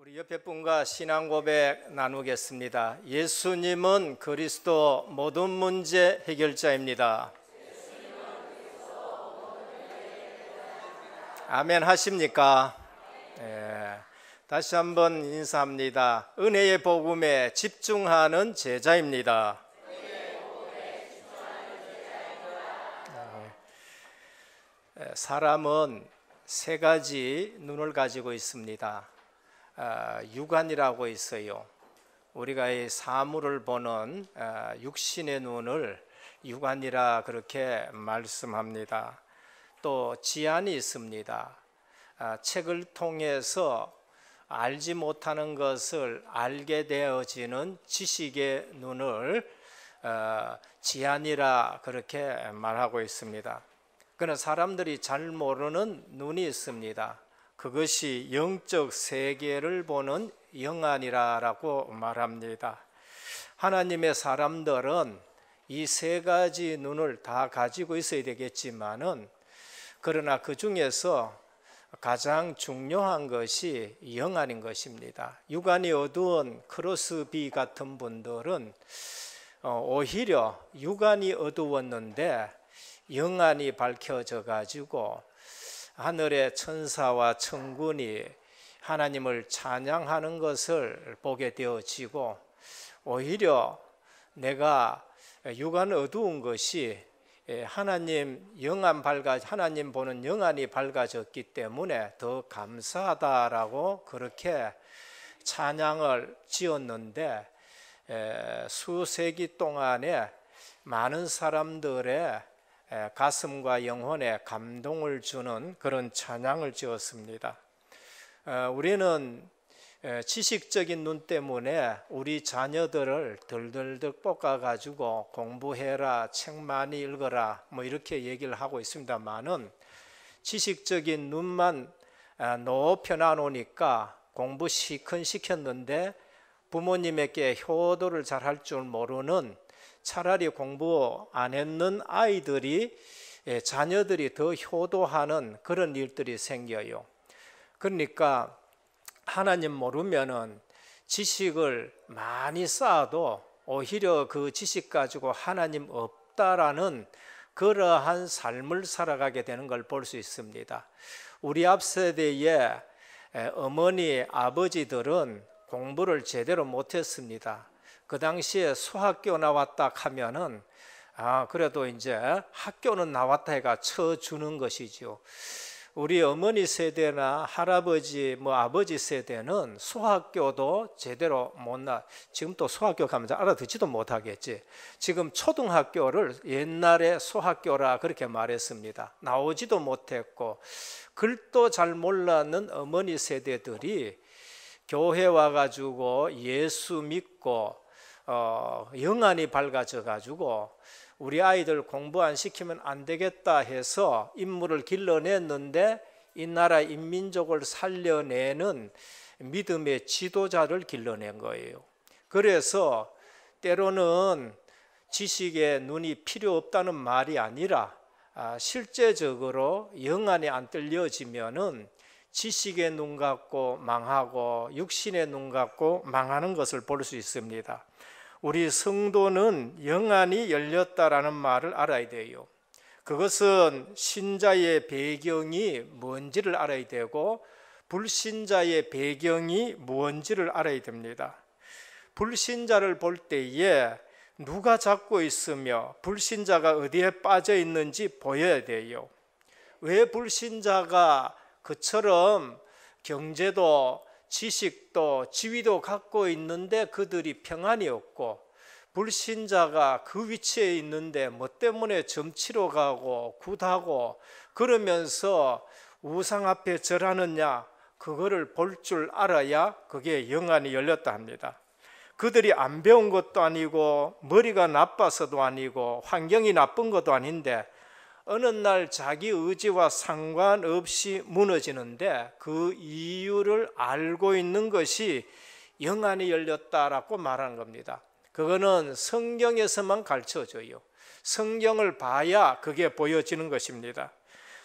우리 옆에 분과 신앙 고백 나누겠습니다. 예수님은 그리스도 모든 문제 해결자입니다. 아멘 하십니까? 예. 다시 한번 인사합니다. 은혜의 복음에 집중하는 제자입니다. 예, 사람은 세 가지 눈을 가지고 있습니다. 아, 육안이라고 있어요. 우리가 이 사물을 보는 아, 육신의 눈을 육안이라 그렇게 말씀합니다. 또 지안이 있습니다. 아, 책을 통해서 알지 못하는 것을 알게 되어지는 지식의 눈을 지안이라 그렇게 말하고 있습니다. 그러 사람들이 잘 모르는 눈이 있습니다. 그것이 영적 세계를 보는 영안이라고 말합니다. 하나님의 사람들은 이 세 가지 눈을 다 가지고 있어야 되겠지만은 그러나 그 중에서 가장 중요한 것이 영안인 것입니다. 육안이 어두운 크로스비 같은 분들은 어, 오히려 육안이 어두웠는데 영안이 밝혀져 가지고 하늘의 천사와 천군이 하나님을 찬양하는 것을 보게 되어지고 오히려 내가 육안 어두운 것이 예, 하나님 영안 밝아 하나님 보는 영안이 밝아졌기 때문에 더 감사하다라고 그렇게 찬양을 지었는데 예, 수세기 동안에 많은 사람들의 가슴과 영혼에 감동을 주는 그런 찬양을 지었습니다. 우리는 지식적인 눈 때문에 우리 자녀들을 덜덜덜 볶아가지고 공부해라, 책 많이 읽어라, 뭐 이렇게 얘기를 하고 있습니다만은 지식적인 눈만 높여놔놓으니까 공부 시큰 시켰는데 부모님에게 효도를 잘 할 줄 모르는 차라리 공부 안 했는 아이들이 예, 자녀들이 더 효도하는 그런 일들이 생겨요. 그러니까 하나님 모르면은 지식을 많이 쌓아도 오히려 그 지식 가지고 하나님 없다라는 그러한 삶을 살아가게 되는 걸 볼 수 있습니다. 우리 앞 세대의 예, 어머니, 아버지들은 공부를 제대로 못했습니다. 그 당시에 수학교 나왔다 하면은 아 그래도 이제 학교는 나왔다 해가 쳐주는 것이지요. 우리 어머니 세대나 할아버지 뭐 아버지 세대는 수학교도 제대로 못나 지금 또수학교 가면 알아듣지도 못하겠지 지금 초등학교를 옛날에 수학교라 그렇게 말했습니다 나오지도 못했고 글도 잘 몰랐는 어머니 세대들이 교회 와가지고 예수 믿고 어, 영안이 밝아져 가지고 우리 아이들 공부 안 시키면 안 되겠다 해서 인물을 길러냈는데 이 나라 인민족을 살려내는 믿음의 지도자를 길러낸 거예요. 그래서 때로는 지식에 눈이 필요 없다는 말이 아니라 아, 실제적으로 영안이 안 떨려지면은 지식의 눈 갖고 망하고 육신의 눈 갖고 망하는 것을 볼 수 있습니다. 우리 성도는 영안이 열렸다라는 말을 알아야 돼요. 그것은 신자의 배경이 뭔지를 알아야 되고 불신자의 배경이 뭔지를 알아야 됩니다. 불신자를 볼 때에 누가 잡고 있으며 불신자가 어디에 빠져 있는지 보여야 돼요. 왜 불신자가 그처럼 경제도 지식도 지위도 갖고 있는데 그들이 평안이 없고 불신자가 그 위치에 있는데 뭐 때문에 점치로 가고 굿하고 그러면서 우상 앞에 절하느냐 그거를 볼 줄 알아야 그게 영안이 열렸다 합니다. 그들이 안 배운 것도 아니고 머리가 나빠서도 아니고 환경이 나쁜 것도 아닌데 어느 날 자기 의지와 상관없이 무너지는데 그 이유를 알고 있는 것이 영안이 열렸다라고 말하는 겁니다. 그거는 성경에서만 가르쳐줘요. 성경을 봐야 그게 보여지는 것입니다.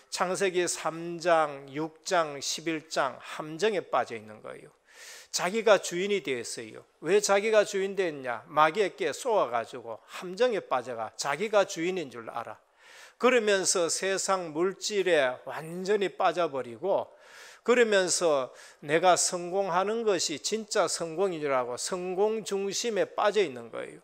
창세기 3장, 6장, 11장 함정에 빠져 있는 거예요. 자기가 주인이 되었어요. 왜 자기가 주인 됐냐? 마귀에게 쏘아가지고 함정에 빠져가 자기가 주인인 줄 알아. 그러면서 세상 물질에 완전히 빠져버리고 그러면서 내가 성공하는 것이 진짜 성공이라고 성공 중심에 빠져 있는 거예요.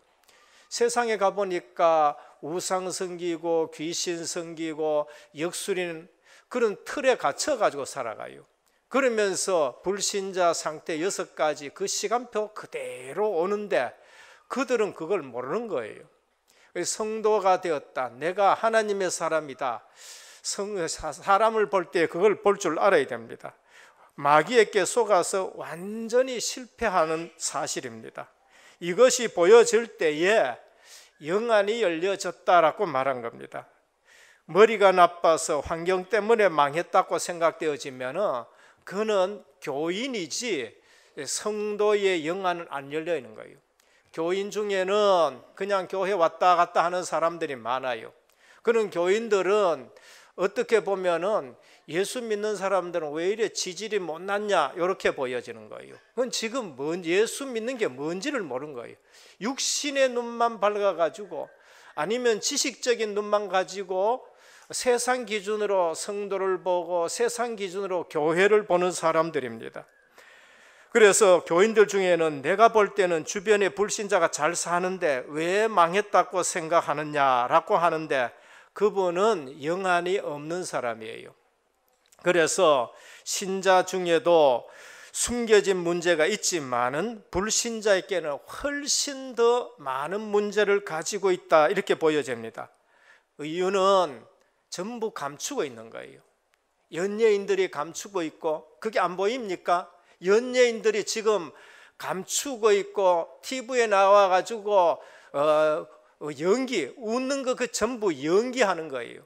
세상에 가보니까 우상 성기고 귀신 성기고 역술인 그런 틀에 갇혀가지고 살아가요. 그러면서 불신자 상태 여섯 가지 그 시간표 그대로 오는데 그들은 그걸 모르는 거예요. 성도가 되었다. 내가 하나님의 사람이다. 성, 사람을 볼 때 그걸 볼 줄 알아야 됩니다. 마귀에게 속아서 완전히 실패하는 사실입니다. 이것이 보여질 때에 영안이 열려졌다라고 말한 겁니다. 머리가 나빠서 환경 때문에 망했다고 생각되어지면 그는 교인이지 성도의 영안은 안 열려 있는 거예요. 교인 중에는 그냥 교회 왔다 갔다 하는 사람들이 많아요. 그런 교인들은 어떻게 보면은 예수 믿는 사람들은 왜 이래 지질이 못났냐 이렇게 보여지는 거예요. 그건 지금 뭔 예수 믿는 게 뭔지를 모르는 거예요. 육신의 눈만 밝아 가지고 아니면 지식적인 눈만 가지고 세상 기준으로 성도를 보고 세상 기준으로 교회를 보는 사람들입니다. 그래서 교인들 중에는 내가 볼 때는 주변에 불신자가 잘 사는데 왜 망했다고 생각하느냐라고 하는데 그분은 영안이 없는 사람이에요. 그래서 신자 중에도 숨겨진 문제가 있지만은 불신자에게는 훨씬 더 많은 문제를 가지고 있다 이렇게 보여집니다. 이유는 전부 감추고 있는 거예요. 연예인들이 감추고 있고 그게 안 보입니까? 연예인들이 지금 감추고 있고 TV에 나와 가지고 어, 어, 연기 웃는 거 그 전부 연기하는 거예요.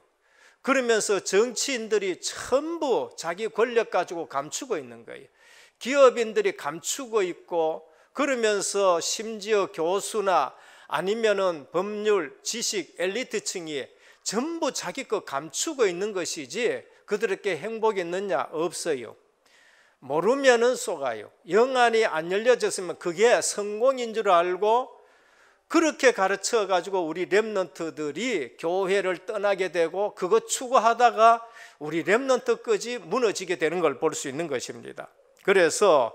그러면서 정치인들이 전부 자기 권력 가지고 감추고 있는 거예요. 기업인들이 감추고 있고 그러면서 심지어 교수나 아니면은 법률, 지식, 엘리트층이 전부 자기 거 감추고 있는 것이지 그들에게 행복이 있느냐 없어요. 모르면은 속아요. 영안이 안 열려졌으면 그게 성공인 줄 알고 그렇게 가르쳐 가지고 우리 렘넌트들이 교회를 떠나게 되고 그거 추구하다가 우리 렘넌트까지 무너지게 되는 걸 볼 수 있는 것입니다. 그래서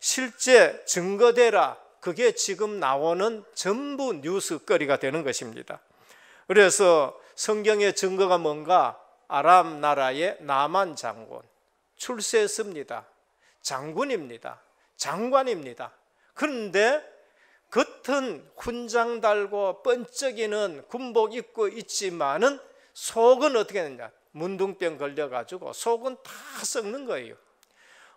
실제 증거대라 그게 지금 나오는 전부 뉴스거리가 되는 것입니다. 그래서 성경의 증거가 뭔가 아람 나라의 나만 장군 출세했습니다. 장군입니다. 장관입니다. 그런데 겉은 훈장 달고 번쩍이는 군복 입고 있지만은 속은 어떻게 되냐? 문둥병 걸려가지고 속은 다 썩는 거예요.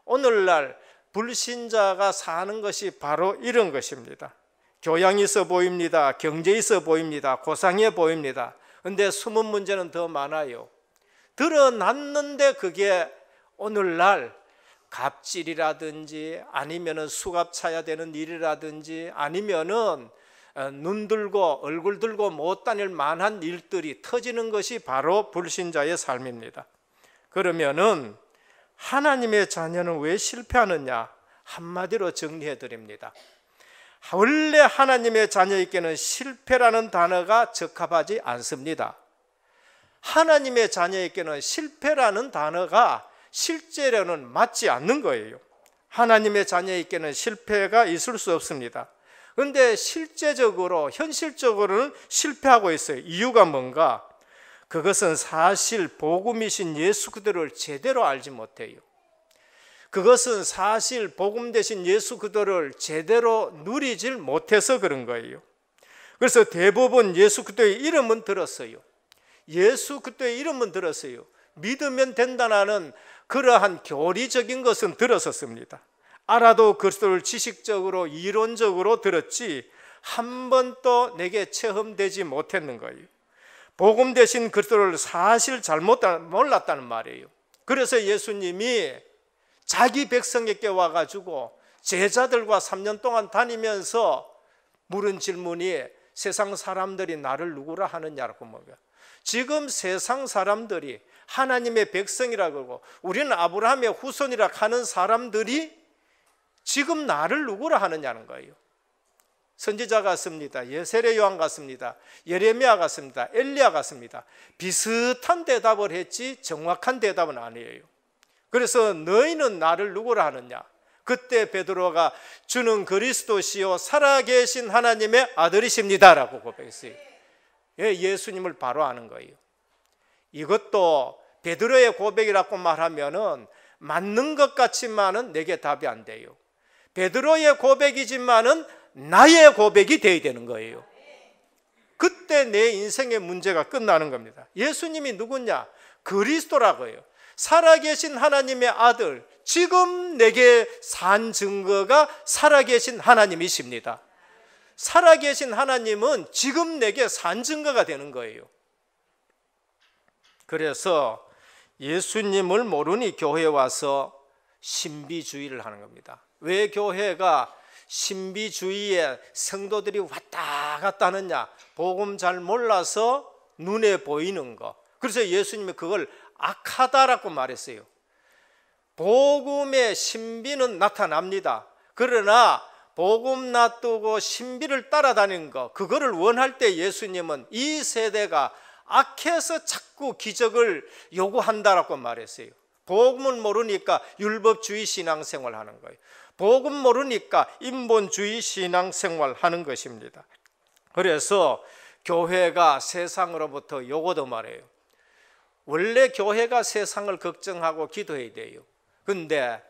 오늘날 불신자가 사는 것이 바로 이런 것입니다. 교양 있어 보입니다. 경제 있어 보입니다. 고상해 보입니다. 근데 숨은 문제는 더 많아요. 드러났는데 그게 오늘날 갑질이라든지 아니면은 수갑 차야 되는 일이라든지 아니면은 어, 눈 들고 얼굴 들고 못 다닐 만한 일들이 터지는 것이 바로 불신자의 삶입니다. 그러면은 하나님의 자녀는 왜 실패하느냐? 한마디로 정리해 드립니다. 원래 하나님의 자녀에게는 실패라는 단어가 적합하지 않습니다. 하나님의 자녀에게는 실패라는 단어가 실제로는 맞지 않는 거예요. 하나님의 자녀에게는 실패가 있을 수 없습니다. 근데 실제적으로 현실적으로는 실패하고 있어요. 이유가 뭔가? 그것은 사실 복음이신 예수 그대를 제대로 알지 못해요. 그것은 사실 복음 대신 예수 그대를 제대로 누리질 못해서 그런 거예요. 그래서 대부분 예수 그리의 이름은 들었어요. 예수 그리의 이름은 들었어요. 믿으면 된다는 그러한 교리적인 것은 들었었습니다. 알아도 그리스도를 지식적으로 이론적으로 들었지 한 번도 내게 체험되지 못했는 거예요. 복음 대신 그리스도를 사실 잘못 몰랐다는 말이에요. 그래서 예수님이 자기 백성에게 와가지고 제자들과 3년 동안 다니면서 물은 질문이 세상 사람들이 나를 누구라 하느냐라고 뭐가 지금 세상 사람들이 하나님의 백성이라고 하고 우리는 아브라함의 후손이라 하는 사람들이 지금 나를 누구라 하느냐는 거예요. 선지자 같습니다. 예세례 요한 같습니다. 예레미야 같습니다. 엘리야 같습니다. 비슷한 대답을 했지 정확한 대답은 아니에요. 그래서 너희는 나를 누구라 하느냐? 그때 베드로가 주는 그리스도시요 살아계신 하나님의 아들이십니다라고 고백했어요. 예, 예수님을 바로 아는 거예요. 이것도 베드로의 고백이라고 말하면은 맞는 것 같지만은 내게 답이 안 돼요. 베드로의 고백이지만은 나의 고백이 돼야 되는 거예요. 그때 내 인생의 문제가 끝나는 겁니다. 예수님이 누구냐? 그리스도라고요. 살아계신 하나님의 아들, 지금 내게 산 증거가 살아계신 하나님이십니다. 살아계신 하나님은 지금 내게 산 증거가 되는 거예요. 그래서 예수님을 모르니 교회에 와서 신비주의를 하는 겁니다. 왜 교회가 신비주의에 성도들이 왔다 갔다 하느냐? 복음 잘 몰라서 눈에 보이는 거. 그래서 예수님이 그걸 악하다라고 말했어요. 복음의 신비는 나타납니다. 그러나 복음 놔두고 신비를 따라다닌 거, 그거를 원할 때 예수님은 이 세대가 악해서 자꾸 기적을 요구한다라고 말했어요. 복음을 모르니까 율법주의 신앙생활 하는 거예요. 복음 모르니까 인본주의 신앙생활 하는 것입니다. 그래서 교회가 세상으로부터 요거도 말해요. 원래 교회가 세상을 걱정하고 기도해야 돼요. 근데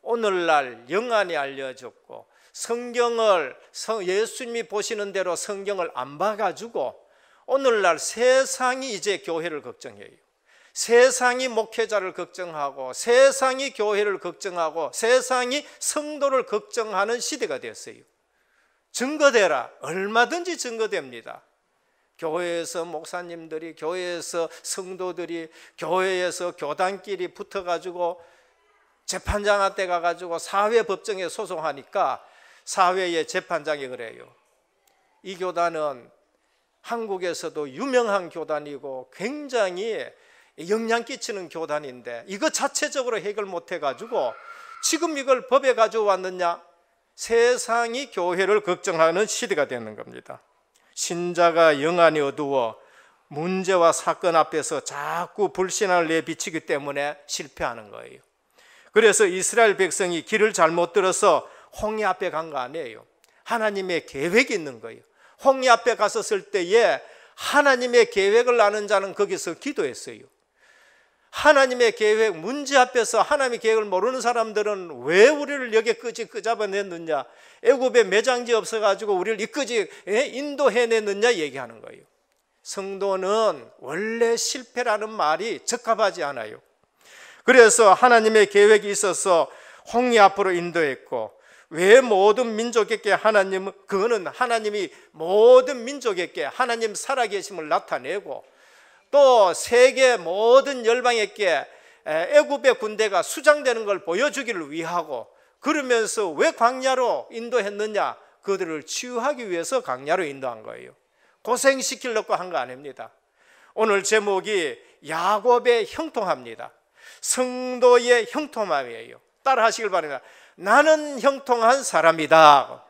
오늘날 영안이 알려졌고 성경을 예수님이 보시는 대로 성경을 안 봐가지고 오늘날 세상이 이제 교회를 걱정해요. 세상이 목회자를 걱정하고 세상이 교회를 걱정하고 세상이 성도를 걱정하는 시대가 되었어요. 증거되라. 얼마든지 증거됩니다. 교회에서 목사님들이 교회에서 성도들이 교회에서 교단끼리 붙어 가지고 재판장한테 가 가지고 사회 법정에 소송하니까 사회의 재판장이 그래요. 이 교단은 한국에서도 유명한 교단이고 굉장히 영향 끼치는 교단인데 이거 자체적으로 해결 못 해가지고 지금 이걸 법에 가져왔느냐? 세상이 교회를 걱정하는 시대가 되는 겁니다. 신자가 영안이 어두워 문제와 사건 앞에서 자꾸 불신을 내비치기 때문에 실패하는 거예요. 그래서 이스라엘 백성이 길을 잘못 들어서 홍해 앞에 간 거 아니에요. 하나님의 계획이 있는 거예요. 홍리 앞에 갔었을 때에 하나님의 계획을 아는 자는 거기서 기도했어요. 하나님의 계획, 문제 앞에서 하나님의 계획을 모르는 사람들은 왜 우리를 여기까지 끄잡아냈느냐? 애굽에 매장지 없어가지고 우리를 이까지 인도해냈느냐? 얘기하는 거예요. 성도는 원래 실패라는 말이 적합하지 않아요. 그래서 하나님의 계획이 있어서 홍리 앞으로 인도했고 왜 모든 민족에게 하나님 그거는 하나님이 모든 민족에게 하나님 살아계심을 나타내고 또 세계 모든 열방에게 애굽의 군대가 수장되는 걸 보여주기를 위하고 그러면서 왜 광야로 인도했느냐? 그들을 치유하기 위해서 광야로 인도한 거예요. 고생시키려고 한 거 아닙니다. 오늘 제목이 야곱의 형통합니다. 성도의 형통함이에요. 따라 하시길 바랍니다. 나는 형통한 사람이다.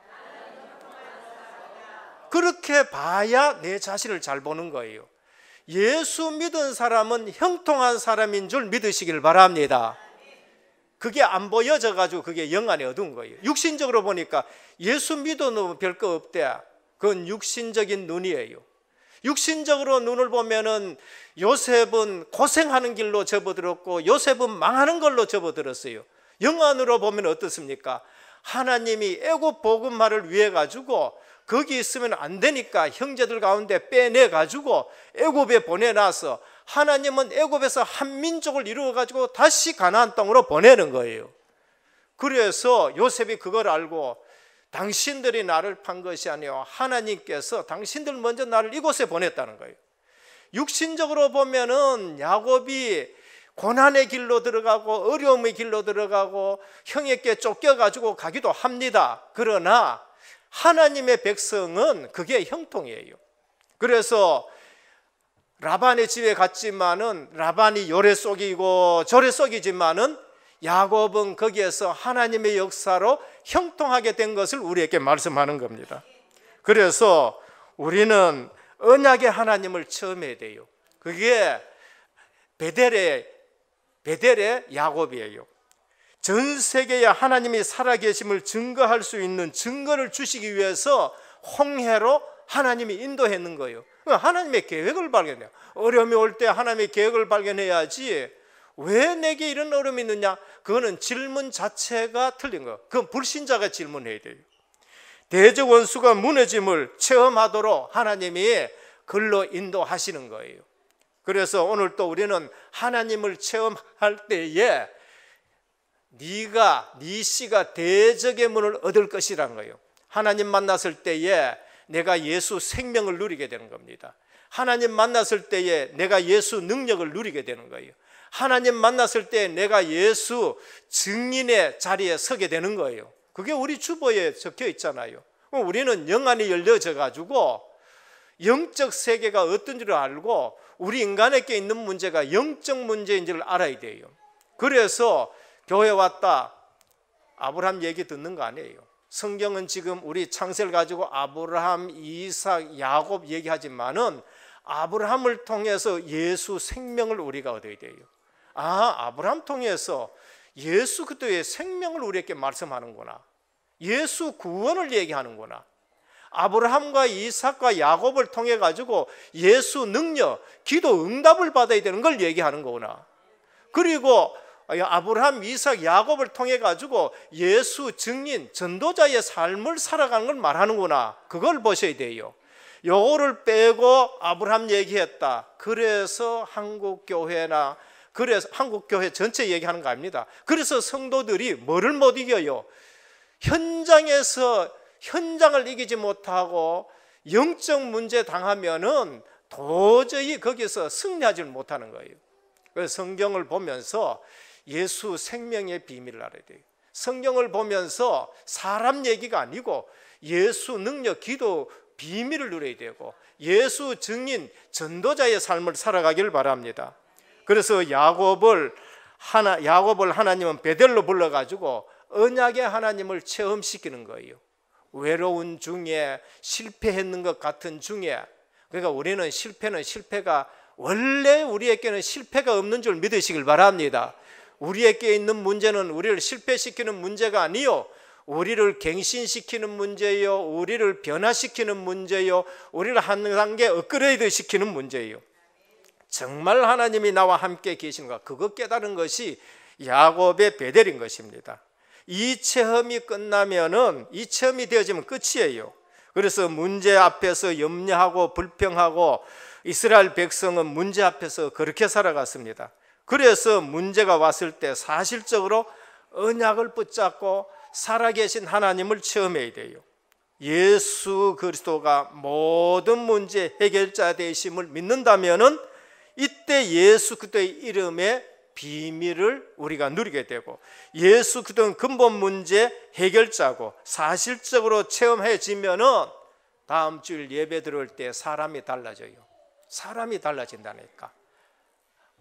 그렇게 봐야 내 자신을 잘 보는 거예요. 예수 믿은 사람은 형통한 사람인 줄 믿으시길 바랍니다. 그게 안 보여져 가지고 그게 영안에 어두운 거예요. 육신적으로 보니까 예수 믿어놓 별거 없대. 그건 육신적인 눈이에요. 육신적으로 눈을 보면은 요셉은 고생하는 길로 접어들었고 요셉은 망하는 걸로 접어들었어요. 영안으로 보면 어떻습니까? 하나님이 애굽 복음화를 위해 가지고 거기 있으면 안 되니까 형제들 가운데 빼내 가지고 애굽에 보내놔서 하나님은 애굽에서 한 민족을 이루어 가지고 다시 가나안 땅으로 보내는 거예요. 그래서 요셉이 그걸 알고 당신들이 나를 판 것이 아니요 하나님께서 당신들 먼저 나를 이곳에 보냈다는 거예요. 육신적으로 보면은 야곱이 고난의 길로 들어가고 어려움의 길로 들어가고 형에게 쫓겨가지고 가기도 합니다. 그러나 하나님의 백성은 그게 형통이에요. 그래서 라반의 집에 갔지만은 라반이 요래 속이고 저래 속이지만은 야곱은 거기에서 하나님의 역사로 형통하게 된 것을 우리에게 말씀하는 겁니다. 그래서 우리는 언약의 하나님을 체험해 돼요. 그게 베델의 베델의 야곱이에요. 전 세계에 하나님이 살아계심을 증거할 수 있는 증거를 주시기 위해서 홍해로 하나님이 인도했는 거예요. 하나님의 계획을 발견해요. 어려움이 올 때 하나님의 계획을 발견해야지 왜 내게 이런 어려움이 있느냐? 그거는 질문 자체가 틀린 거예요. 그건 불신자가 질문해야 돼요. 대적 원수가 무너짐을 체험하도록 하나님이 글로 인도하시는 거예요. 그래서 오늘 또 우리는 하나님을 체험할 때에 네가 네 씨가 대적의 문을 얻을 것이란 거예요. 하나님 만났을 때에 내가 예수 생명을 누리게 되는 겁니다. 하나님 만났을 때에 내가 예수 능력을 누리게 되는 거예요. 하나님 만났을 때 내가 예수 증인의 자리에 서게 되는 거예요. 그게 우리 주보에 적혀 있잖아요. 우리는 영안이 열려져 가지고 영적 세계가 어떤지를 알고 우리 인간에게 있는 문제가 영적 문제인 지를 알아야 돼요. 그래서 교회 왔다. 아브라함 얘기 듣는 거 아니에요. 성경은 지금 우리 창세를 가지고 아브라함, 이삭, 야곱 얘기하지만은 아브라함을 통해서 예수 생명을 우리가 얻어야 돼요. 아, 아브라함 통해서 예수 그때의 생명을 우리에게 말씀하는구나. 예수 구원을 얘기하는구나. 아브라함과 이삭과 야곱을 통해 가지고 예수 능력, 기도 응답을 받아야 되는 걸 얘기하는 거구나. 그리고 아브라함, 이삭, 야곱을 통해 가지고 예수 증인, 전도자의 삶을 살아가는 걸 말하는구나. 그걸 보셔야 돼요. 요거를 빼고 아브라함 얘기했다. 그래서 한국 교회나 그래서 한국 교회 전체 얘기하는 거 아닙니다. 그래서 성도들이 뭐를 못 이겨요? 현장에서 현장을 이기지 못하고 영적 문제 당하면은 도저히 거기서 승리하지 못하는 거예요. 그래서 성경을 보면서 예수 생명의 비밀을 알아야 돼요. 성경을 보면서 사람 얘기가 아니고 예수 능력, 기도 비밀을 누려야 되고 예수 증인 전도자의 삶을 살아가기 바랍니다. 그래서 야곱을 하나 야곱을 하나님은 베델로 불러 가지고 언약의 하나님을 체험시키는 거예요. 외로운 중에 실패했는 것 같은 중에 그러니까 우리는 실패는 실패가 원래 우리에게는 실패가 없는 줄 믿으시길 바랍니다. 우리에게 있는 문제는 우리를 실패시키는 문제가 아니요. 우리를 갱신시키는 문제요. 우리를 변화시키는 문제요. 우리를 한 단계 업그레이드 시키는 문제요. 정말 하나님이 나와 함께 계신가 그거 깨달은 것이 야곱의 베델인 것입니다. 이 체험이 끝나면은 이 체험이 되어지면 끝이에요. 그래서 문제 앞에서 염려하고 불평하고 이스라엘 백성은 문제 앞에서 그렇게 살아갔습니다. 그래서 문제가 왔을 때 사실적으로 언약을 붙잡고 살아계신 하나님을 체험해야 돼요. 예수 그리스도가 모든 문제 해결자 되심을 믿는다면은 이때 예수 그리스도의 이름에 비밀을 우리가 누리게 되고 예수 그등 근본 문제 해결자고 사실적으로 체험해지면은 다음 주일 예배 들을 때 사람이 달라져요. 사람이 달라진다니까.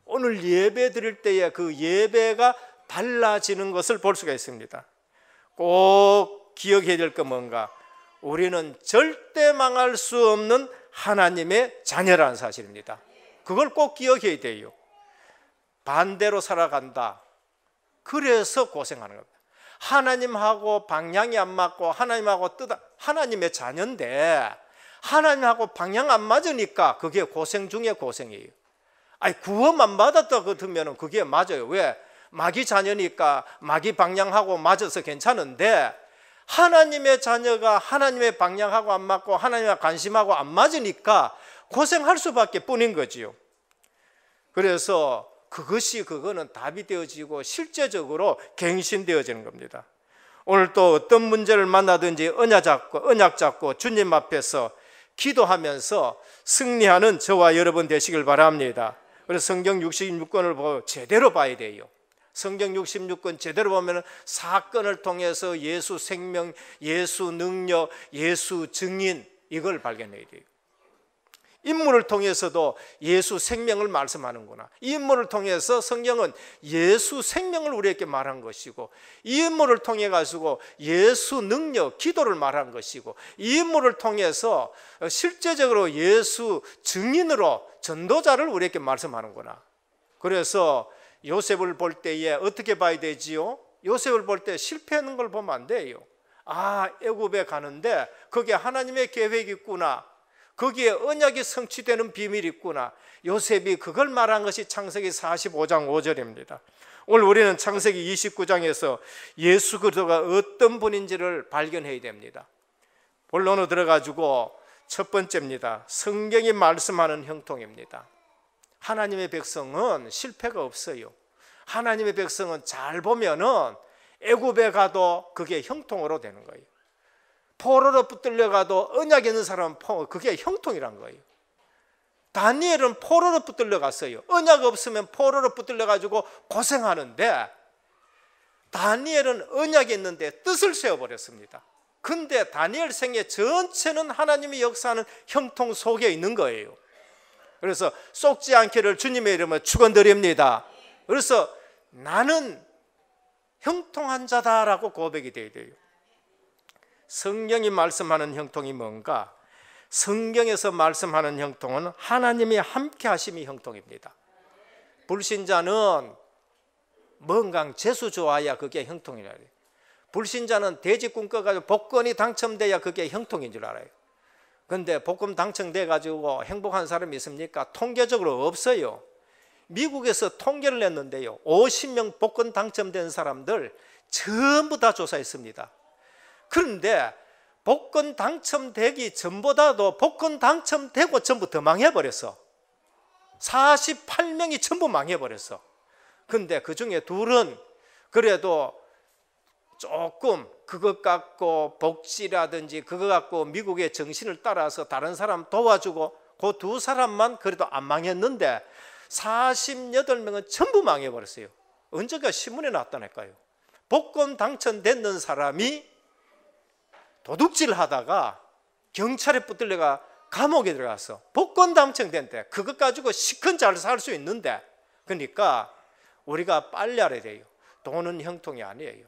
오늘 예배 드릴 때에 그 예배가 달라지는 것을 볼 수가 있습니다. 꼭 기억해야 될건 뭔가? 우리는 절대 망할 수 없는 하나님의 자녀라는 사실입니다. 그걸 꼭 기억해야 돼요. 반대로 살아간다. 그래서 고생하는 겁니다. 하나님하고 방향이 안 맞고 하나님하고 뜻 하나님의 자녀인데 하나님하고 방향 안 맞으니까 그게 고생 중에 고생이에요. 아니 구원만 받았다 그러면 그게 맞아요. 왜? 마귀 자녀니까 마귀 방향하고 맞아서 괜찮은데 하나님의 자녀가 하나님의 방향하고 안 맞고 하나님과 관심하고 안 맞으니까 고생할 수밖에 뿐인 거지요. 그래서 그것이 그거는 답이 되어지고 실제적으로 갱신되어지는 겁니다. 오늘 또 어떤 문제를 만나든지 언약 잡고 언약 잡고 주님 앞에서 기도하면서 승리하는 저와 여러분 되시길 바랍니다. 그래서 성경 66권을 제대로 봐야 돼요. 성경 66권 제대로 보면 사건을 통해서 예수 생명, 예수 능력, 예수 증인 이걸 발견해야 돼요. 인물을 통해서도 예수 생명을 말씀하는구나. 이 인물을 통해서 성경은 예수 생명을 우리에게 말한 것이고 이 인물을 통해 가지고 예수 능력, 기도를 말한 것이고 이 인물을 통해서 실제적으로 예수 증인으로 전도자를 우리에게 말씀하는구나. 그래서 요셉을 볼 때에 어떻게 봐야 되지요? 요셉을 볼 때 실패하는 걸 보면 안 돼요. 아, 애굽에 가는데 그게 하나님의 계획이 있구나. 거기에 언약이 성취되는 비밀이 있구나. 요셉이 그걸 말한 것이 창세기 45장 5절입니다. 오늘 우리는 창세기 29장에서 예수 그리스도가 어떤 분인지를 발견해야 됩니다. 본론으로 들어가지고 첫 번째입니다. 성경이 말씀하는 형통입니다. 하나님의 백성은 실패가 없어요. 하나님의 백성은 잘 보면은 애굽에 가도 그게 형통으로 되는 거예요. 포로로 붙들려가도 언약에 있는 사람은 그게 형통이란 거예요. 다니엘은 포로로 붙들려 갔어요. 언약 없으면 포로로 붙들려 가지고 고생하는데 다니엘은 언약이 있는데 뜻을 세워 버렸습니다. 근데 다니엘 생애 전체는 하나님이 역사하는 형통 속에 있는 거예요. 그래서 쏙지 않기를 주님의 이름으로 축원드립니다. 그래서 나는 형통한 자다라고 고백이 돼야 돼요. 성경이 말씀하는 형통이 뭔가? 성경에서 말씀하는 형통은 하나님이 함께 하심이 형통입니다. 불신자는 뭔가 재수 좋아야 그게 형통이라 해요. 불신자는 돼지 꿈꿔가지고 복권이 당첨돼야 그게 형통인 줄 알아요. 근데 복권 당첨돼가지고 행복한 사람이 있습니까? 통계적으로 없어요. 미국에서 통계를 냈는데요. 50명 복권 당첨된 사람들 전부 다 조사했습니다. 그런데 복권 당첨되기 전보다도 복권 당첨되고 전부 더 망해버렸어. 48명이 전부 망해버렸어. 근데 그 중에 둘은 그래도 조금 그것 갖고 복지라든지 그거 갖고 미국의 정신을 따라서 다른 사람 도와주고 그 두 사람만 그래도 안 망했는데 48명은 전부 망해버렸어요. 언제가 신문에 나왔다니까요 복권 당첨됐는 사람이 도둑질 을 하다가 경찰에 붙들려가 감옥에 들어가서 복권 당첨된 때 그것 가지고 시큰 잘 살 수 있는데 그러니까 우리가 빨리 알아야 돼요. 돈은 형통이 아니에요.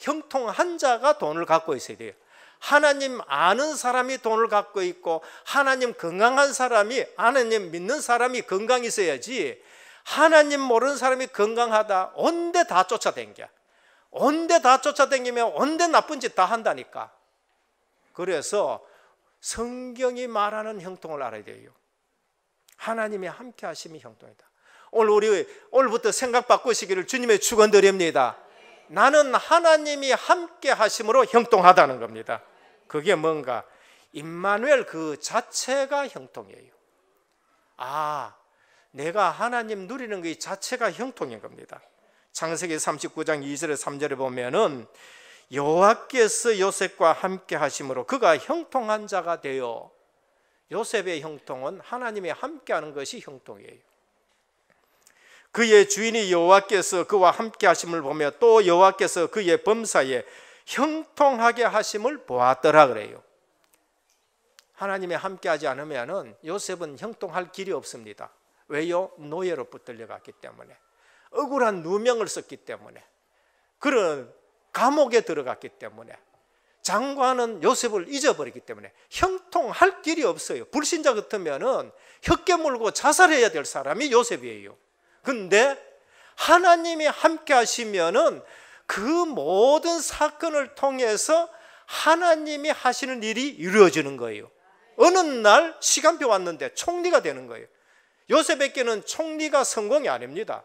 형통한 자가 돈을 갖고 있어야 돼요. 하나님 아는 사람이 돈을 갖고 있고 하나님 건강한 사람이 하나님 믿는 사람이 건강 있어야지 하나님 모르는 사람이 건강하다 온 데 다 쫓아댕겨. 언제 다 쫓아다니면 언제 나쁜 짓 다 한다니까. 그래서 성경이 말하는 형통을 알아야 돼요. 하나님의 함께 하심이 형통이다. 오늘 우리 오늘부터 생각 바꾸시기를 주님의 축원드립니다. 나는 하나님이 함께 하심으로 형통하다는 겁니다. 그게 뭔가 임마누엘 그 자체가 형통이에요. 아, 내가 하나님 누리는 것 그 자체가 형통인 겁니다. 창세기 39장 2절에 3절에 보면은 여호와께서 요셉과 함께 하심으로 그가 형통한 자가 되어 요셉의 형통은 하나님의 함께하는 것이 형통이에요. 그의 주인이 여호와께서 그와 함께 하심을 보며 또 여호와께서 그의 범사에 형통하게 하심을 보았더라 그래요. 하나님의 함께하지 않으면은 요셉은 형통할 길이 없습니다. 왜요? 노예로 붙들려 갔기 때문에. 억울한 누명을 썼기 때문에 그런 감옥에 들어갔기 때문에 장관은 요셉을 잊어버리기 때문에 형통할 길이 없어요. 불신자 같으면은 혀깨 물고 자살해야 될 사람이 요셉이에요. 근데 하나님이 함께 하시면은 그 모든 사건을 통해서 하나님이 하시는 일이 이루어지는 거예요. 어느 날 시간표 왔는데 총리가 되는 거예요. 요셉에게는 총리가 성공이 아닙니다.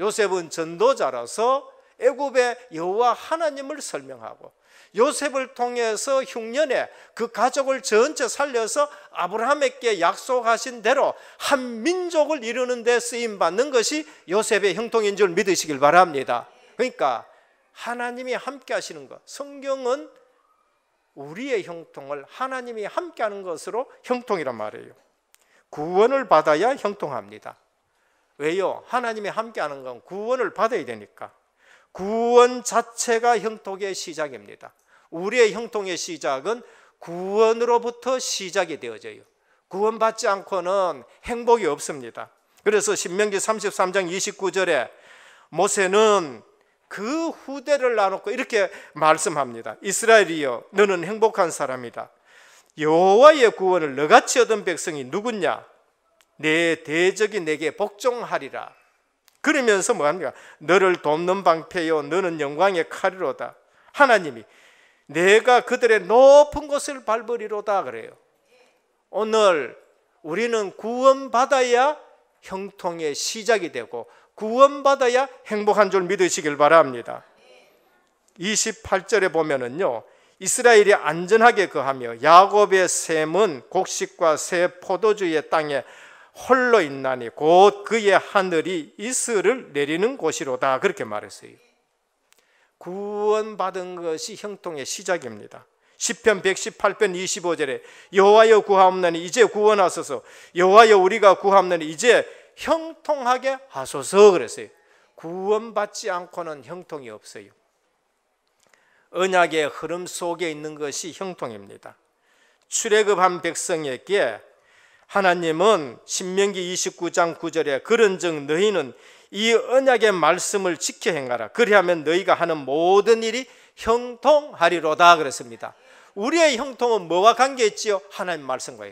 요셉은 전도자라서 애굽의 여호와 하나님을 설명하고 요셉을 통해서 흉년에 그 가족을 전체 살려서 아브라함에게 약속하신 대로 한 민족을 이루는 데 쓰임 받는 것이 요셉의 형통인 줄 믿으시길 바랍니다. 그러니까 하나님이 함께 하시는 것. 성경은 우리의 형통을 하나님이 함께 하는 것으로 형통이란 말이에요. 구원을 받아야 형통합니다. 왜요? 하나님이 함께하는 건 구원을 받아야 되니까. 구원 자체가 형통의 시작입니다. 우리의 형통의 시작은 구원으로부터 시작이 되어져요. 구원받지 않고는 행복이 없습니다. 그래서 신명기 33장 29절에 모세는 그 후대를 나눴고 이렇게 말씀합니다. 이스라엘이여 너는 행복한 사람이다. 여호와의 구원을 너같이 얻은 백성이 누구냐? 내 대적이 내게 복종하리라. 그러면서 뭐합니까? 너를 돕는 방패요 너는 영광의 칼이로다. 하나님이 내가 그들의 높은 곳을 밟으리로다 그래요. 오늘 우리는 구원받아야 형통의 시작이 되고 구원받아야 행복한 줄 믿으시길 바랍니다. 28절에 보면은요. 이스라엘이 안전하게 거하며 야곱의 샘은 곡식과 새 포도주의 땅에 홀로 있나니 곧 그의 하늘이 이슬을 내리는 곳이로다 그렇게 말했어요. 구원받은 것이 형통의 시작입니다. 10편 118편 25절에 여와여 구하옵나니 이제 구원하소서 여와여 우리가 구하옵나니 이제 형통하게 하소서 그랬어요. 구원받지 않고는 형통이 없어요. 언약의 흐름 속에 있는 것이 형통입니다. 출애굽한 백성에게 하나님은 신명기 29장 9절에 그런즉 너희는 이 언약의 말씀을 지켜 행하라. 그리하면 너희가 하는 모든 일이 형통하리로다 그랬습니다. 우리의 형통은 뭐와 관계 있지요? 하나님 말씀과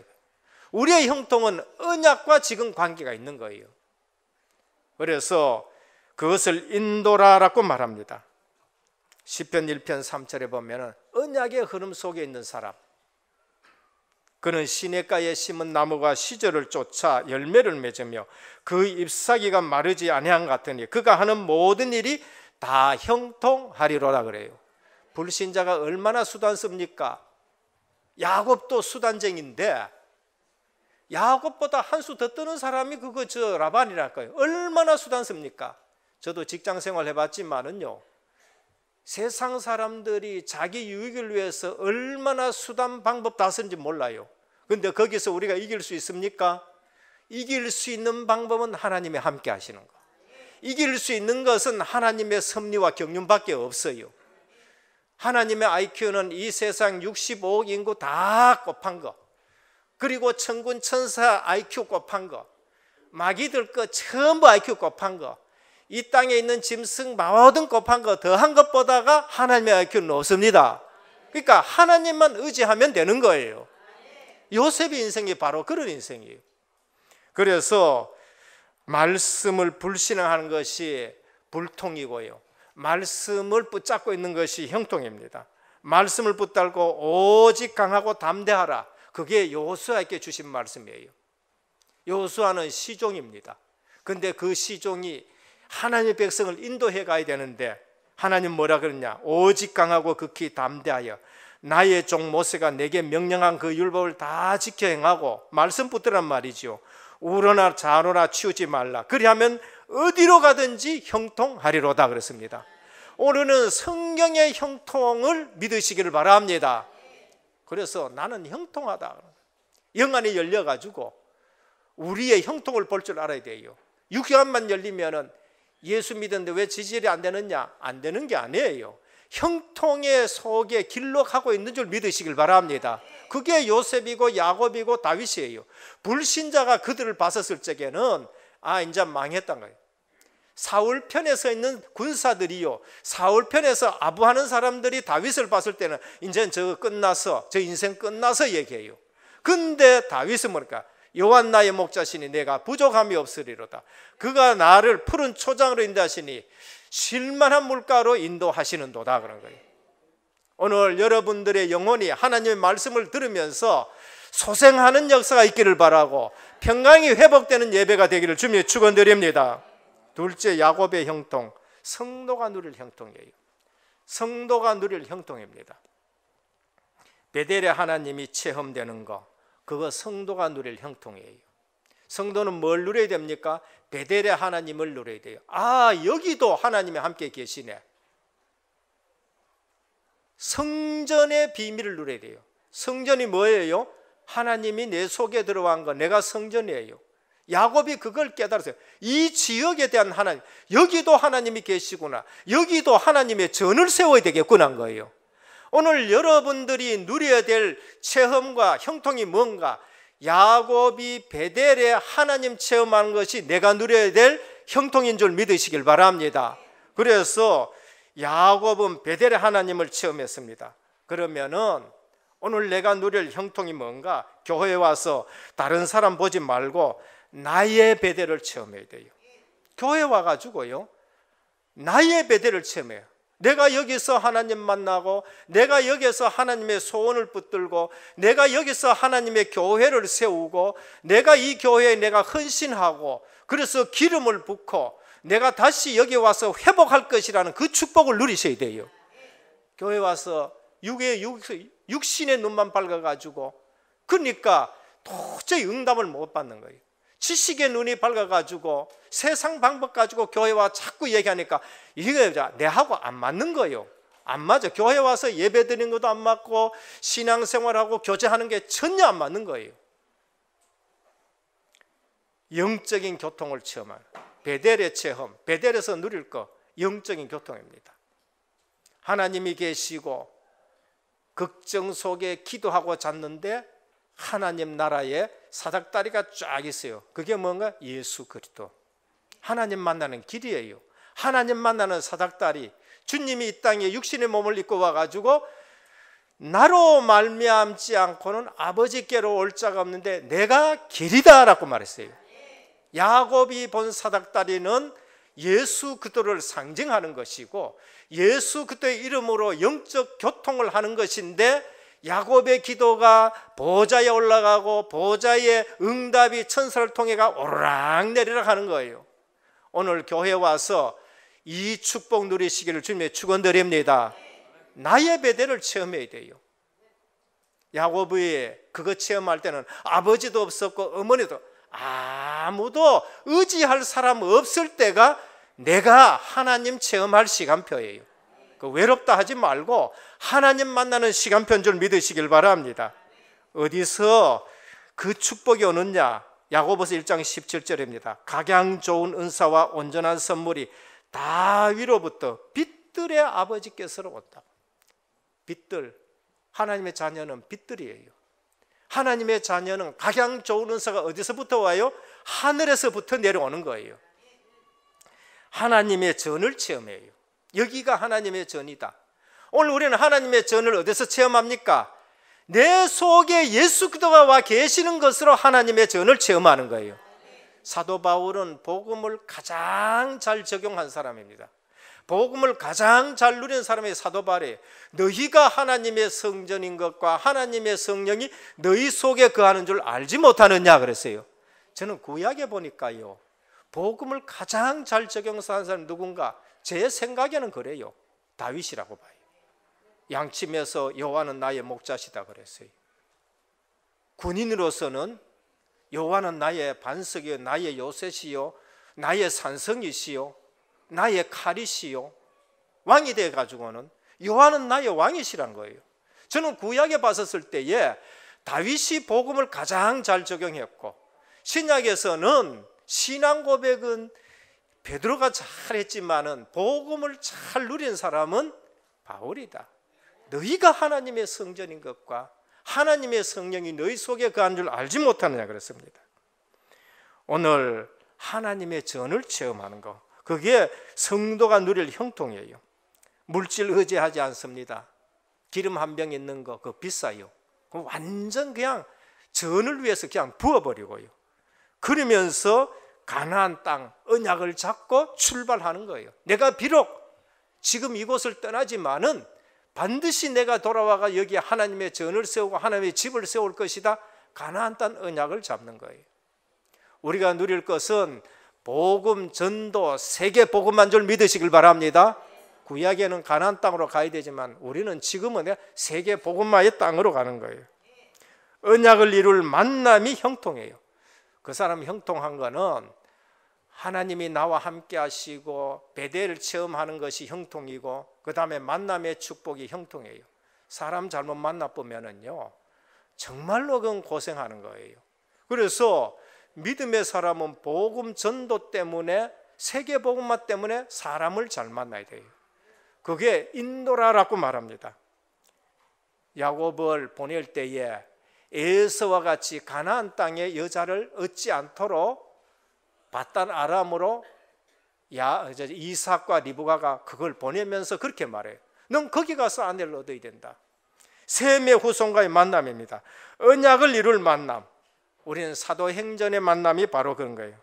우리의 형통은 언약과 지금 관계가 있는 거예요. 그래서 그것을 인도라라고 말합니다. 1 0편 1편 3절에 보면은 언약의 흐름 속에 있는 사람 그는 시냇가에 심은 나무가 시절을 쫓아 열매를 맺으며 그 잎사귀가 마르지 아니한 같으니 그가 하는 모든 일이 다 형통하리로라 그래요. 불신자가 얼마나 수단 씁니까? 야곱도 수단쟁인데 야곱보다 한 수 더 뜨는 사람이 그거 저 라반이랄까요. 얼마나 수단 씁니까? 저도 직장 생활 해봤지만은요. 세상 사람들이 자기 유익을 위해서 얼마나 수단 방법 다 쓰는지 몰라요. 근데 거기서 우리가 이길 수 있습니까? 이길 수 있는 방법은 하나님이 함께 하시는 것. 이길 수 있는 것은 하나님의 섭리와 경륜밖에 없어요. 하나님의 IQ는 이 세상 65억 인구 다 곱한 거. 그리고 천군 천사 IQ 곱한 거. 마귀들 거 전부 IQ 곱한 거. 이 땅에 있는 짐승 모든 곱한 것 더한 것보다가 하나님의 IQ는 없습니다. 그러니까 하나님만 의지하면 되는 거예요. 요셉의 인생이 바로 그런 인생이에요. 그래서 말씀을 불신하는 것이 불통이고요. 말씀을 붙잡고 있는 것이 형통입니다. 말씀을 붙들고 오직 강하고 담대하라. 그게 여수아에게 주신 말씀이에요. 여수아는 시종입니다. 근데 그 시종이 하나님의 백성을 인도해 가야 되는데 하나님 뭐라 그러냐? 오직 강하고 극히 담대하여 나의 종 모세가 내게 명령한 그 율법을 다 지켜 행하고 말씀 붙으란 말이지요. 우러나 자로나 치우지 말라. 그리하면 어디로 가든지 형통하리로다 그랬습니다. 오늘은 성경의 형통을 믿으시기를 바랍니다. 그래서 나는 형통하다. 영안이 열려가지고 우리의 형통을 볼 줄 알아야 돼요. 육안만 열리면은 예수 믿었는데 왜 지질이 안 되느냐? 안 되는 게 아니에요. 형통의 속에 길록하고 있는 줄 믿으시길 바랍니다. 그게 요셉이고 야곱이고 다윗이에요. 불신자가 그들을 봤었을 적에는 아, 이제 망했단 거예요. 사울 편에 서 있는 군사들이요. 사울 편에서 아부하는 사람들이 다윗을 봤을 때는 이제저 끝나서 저 인생 끝나서 얘기해요. 근데 다윗은 뭘까? 요한 나의 목자시니 내가 부족함이 없으리로다. 그가 나를 푸른 초장으로 인도하시니 쉴만한 물가로 인도하시는도다 그런 거예요. 오늘 여러분들의 영혼이 하나님의 말씀을 들으면서 소생하는 역사가 있기를 바라고 평강이 회복되는 예배가 되기를 주님의 축원드립니다. 둘째 야곱의 형통, 성도가 누릴 형통이에요. 성도가 누릴 형통입니다. 베델의 하나님이 체험되는 것, 그거 성도가 누릴 형통이에요. 성도는 뭘 누려야 됩니까? 베델의 하나님을 누려야 돼요. 아, 여기도 하나님이 함께 계시네. 성전의 비밀을 누려야 돼요. 성전이 뭐예요? 하나님이 내 속에 들어간 거 내가 성전이에요. 야곱이 그걸 깨달았어요. 이 지역에 대한 하나님, 여기도 하나님이 계시구나. 여기도 하나님의 전을 세워야 되겠구나 한 거예요. 오늘 여러분들이 누려야 될 체험과 형통이 뭔가 야곱이 베델에 하나님 체험하는 것이 내가 누려야 될 형통인 줄 믿으시길 바랍니다. 그래서 야곱은 베델에 하나님을 체험했습니다. 그러면은 오늘 내가 누릴 형통이 뭔가 교회에 와서 다른 사람 보지 말고 나의 베델을 체험해야 돼요. 교회 와가지고요. 나의 베델을 체험해요. 내가 여기서 하나님 만나고 내가 여기서 하나님의 소원을 붙들고 내가 여기서 하나님의 교회를 세우고 내가 이 교회에 내가 헌신하고 그래서 기름을 붓고 내가 다시 여기 와서 회복할 것이라는 그 축복을 누리셔야 돼요. 교회 와서 육의 육, 신의 눈만 밝아가지고 그러니까 도저히 응답을 못 받는 거예요. 지식의 눈이 밝아가지고 세상 방법 가지고 교회와 자꾸 얘기하니까 이게 내하고 안 맞는 거예요. 안 맞아. 교회 와서 예배 드리는 것도 안 맞고 신앙생활하고 교제하는 게 전혀 안 맞는 거예요. 영적인 교통을 체험한 베델의 체험, 베델에서 누릴 거 영적인 교통입니다. 하나님이 계시고 걱정 속에 기도하고 잤는데 하나님 나라에 사닥다리가 쫙 있어요. 그게 뭔가? 예수 그리스도. 하나님 만나는 길이에요. 하나님 만나는 사닥다리. 주님이 이 땅에 육신의 몸을 입고 와가지고 나로 말미암지 않고는 아버지께로 올 자가 없는데 내가 길이다라고 말했어요. 야곱이 본 사닥다리는 예수 그도를 상징하는 것이고 예수 그도의 이름으로 영적 교통을 하는 것인데 야곱의 기도가 보좌에 올라가고 보좌의 응답이 천사를 통해가 오르락 내리락 하는 거예요. 오늘 교회 와서 이 축복 누리시기를 주님의 축원드립니다. 나의 배대를 체험해야 돼요. 야곱의 그거 체험할 때는 아버지도 없었고 어머니도 아무도 의지할 사람 없을 때가 내가 하나님 체험할 시간표예요. 그 외롭다 하지 말고 하나님 만나는 시간표인 줄 믿으시길 바랍니다. 어디서 그 축복이 오느냐? 야고보서 1장 17절입니다. 각양 좋은 은사와 온전한 선물이 다 위로부터 빛들의 아버지께서로 온다. 빛들 하나님의 자녀는 빛들이에요. 하나님의 자녀는 각양 좋은 은사가 어디서부터 와요? 하늘에서부터 내려오는 거예요. 하나님의 전을 체험해요. 여기가 하나님의 전이다. 오늘 우리는 하나님의 전을 어디서 체험합니까? 내 속에 예수 그리스도가 와 계시는 것으로 하나님의 전을 체험하는 거예요. 사도 바울은 복음을 가장 잘 적용한 사람입니다. 복음을 가장 잘 누린 사람이 사도 바울이 너희가 하나님의 성전인 것과 하나님의 성령이 너희 속에 거하는 줄 알지 못하느냐 그랬어요. 저는 구약에 보니까요. 복음을 가장 잘 적용한 사람 누군가 제 생각에는 그래요. 다윗이라고 봐요. 양치면서 여호와는 나의 목자시다 그랬어요. 군인으로서는 여호와는 나의 반석이요 나의 요새시요 나의 산성이시요 나의 칼이시요 왕이 돼 가지고는 여호와는 나의 왕이시란 거예요. 저는 구약에 봤었을 때에 다윗이 복음을 가장 잘 적용했고 신약에서는 신앙 고백은 베드로가 잘했지만은 복음을 잘 누린 사람은 바울이다. 너희가 하나님의 성전인 것과 하나님의 성령이 너희 속에 그한 줄 알지 못하느냐 그랬습니다. 오늘 하나님의 전을 체험하는 거. 그게 성도가 누릴 형통이에요. 물질 의지하지 않습니다. 기름 한 병 있는 거, 그 비싸요. 완전 그냥 전을 위해서 그냥 부어버리고요. 그러면서 가나안 땅, 언약을 잡고 출발하는 거예요. 내가 비록 지금 이곳을 떠나지만은 반드시 내가 돌아와가 여기 하나님의 전을 세우고 하나님의 집을 세울 것이다. 가나안 땅 언약을 잡는 거예요. 우리가 누릴 것은 복음 전도 세계 복음만 줄 믿으시길 바랍니다. 구약에는 가나안 땅으로 가야 되지만 우리는 지금은 세계 복음마의 땅으로 가는 거예요. 언약을 이룰 만남이 형통해요. 그 사람 형통한 거는 하나님이 나와 함께 하시고 베델을 체험하는 것이 형통이고 그다음에 만남의 축복이 형통이에요. 사람 잘못 만나 보면은요. 정말로 그건 고생하는 거예요. 그래서 믿음의 사람은 복음 전도 때문에 세계 복음화 때문에 사람을 잘 만나야 돼요. 그게 인도라라고 말합니다. 야곱을 보낼 때에 에서와 같이 가나안 땅의 여자를 얻지 않도록 바단 아람으로 야, 이삭과 리브가가 그걸 보내면서 그렇게 말해요. 넌 거기 가서 아내를 얻어야 된다. 셈의 후손과의 만남입니다. 언약을 이룰 만남. 우리는 사도행전의 만남이 바로 그런 거예요.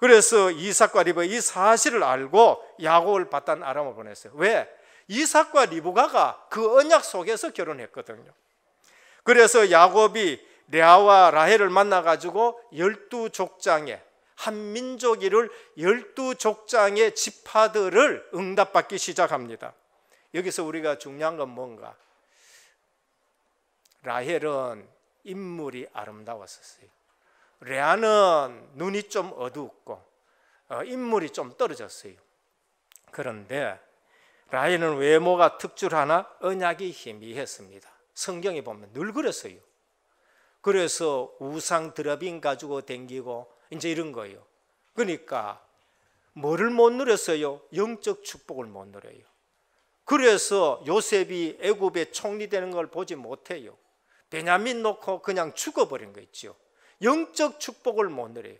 그래서 이삭과 리브가 이 사실을 알고 야곱을 바단 아람을 보냈어요. 왜? 이삭과 리브가가 그 언약 속에서 결혼했거든요. 그래서 야곱이 레아와 라헬을 만나 가지고 열두 족장에 한민족이를 열두 족장의 지파들을 응답받기 시작합니다. 여기서 우리가 중요한 건 뭔가? 라헬은 인물이 아름다웠었어요. 레아는 눈이 좀 어두웠고 어, 인물이 좀 떨어졌어요. 그런데 라헬은 외모가 특출하나 언약이 희미했습니다. 성경에 보면 늘 그랬어요. 그래서 우상 드러빙 가지고 댕기고 이제 이런 거예요. 그러니까 뭐를 못 누렸어요? 영적 축복을 못 누려요. 그래서 요셉이 애굽의 총리 되는 걸 보지 못해요. 베냐민 놓고 그냥 죽어버린 거 있죠. 영적 축복을 못 누려요.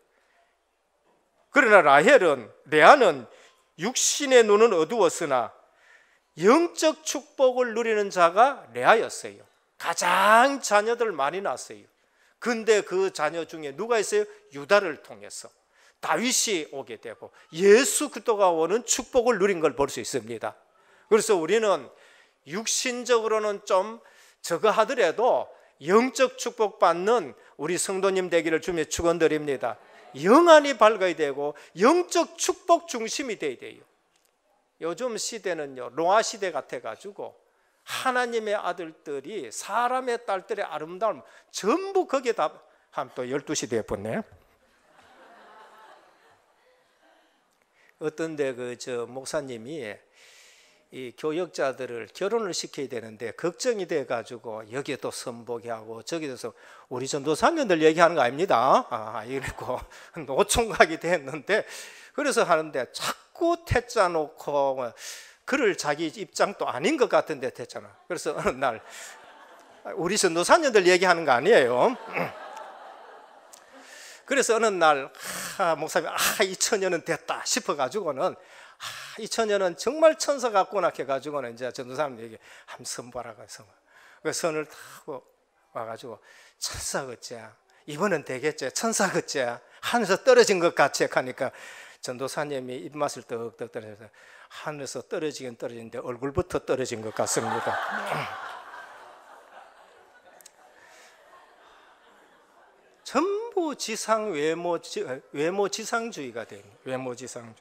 그러나 라헬은 레아는 육신의 눈은 어두웠으나 영적 축복을 누리는 자가 레아였어요. 가장 자녀들 많이 낳았어요. 근데 그 자녀 중에 누가 있어요? 유다를 통해서 다윗이 오게 되고 예수 그리스도가 오는 축복을 누린 걸 볼 수 있습니다. 그래서 우리는 육신적으로는 좀 저거 하더라도 영적 축복 받는 우리 성도님 되기를 주님 축원드립니다. 영안이 밝아야 되고 영적 축복 중심이 돼야 돼요. 요즘 시대는요 로아 시대 같아 가지고 하나님의 아들들이 사람의 딸들의 아름다움 전부 거기에 다 한또 12시 되 뻔네. 어떤데 그 저 목사님이 이 교역자들을 결혼을 시켜야 되는데 걱정이 돼 가지고 여기에 또선보게 하고 저기에서 우리 전도사님들 얘기하는 거 아닙니다. 아 이랬고 노총각이 됐는데 그래서 하는데 자꾸 퇴짜 놓고 그를 자기 입장도 아닌 것 같은데 됐잖아. 그래서 어느 날 우리 선도사님들 얘기하는 거 아니에요. 그래서 어느 날 아, 목사님 아, 이처년은 됐다 싶어 가지고는 아, 이처년은 정말 천사 같구나 해 가지고는 이제 전도사님에게 한번 선 봐라 가서 그 선을 타고 와 가지고 천사 같지야. 이번엔 되겠지. 천사 같지야. 하늘에서 떨어진 것 같지 하니까 전도사님이 입맛을 떡떡 떨어서 하늘에서 떨어지긴 떨어지는데 얼굴부터 떨어진 것 같습니다. 전부 지상 외모 지, 외모 지상주의가 된 외모 지상주의.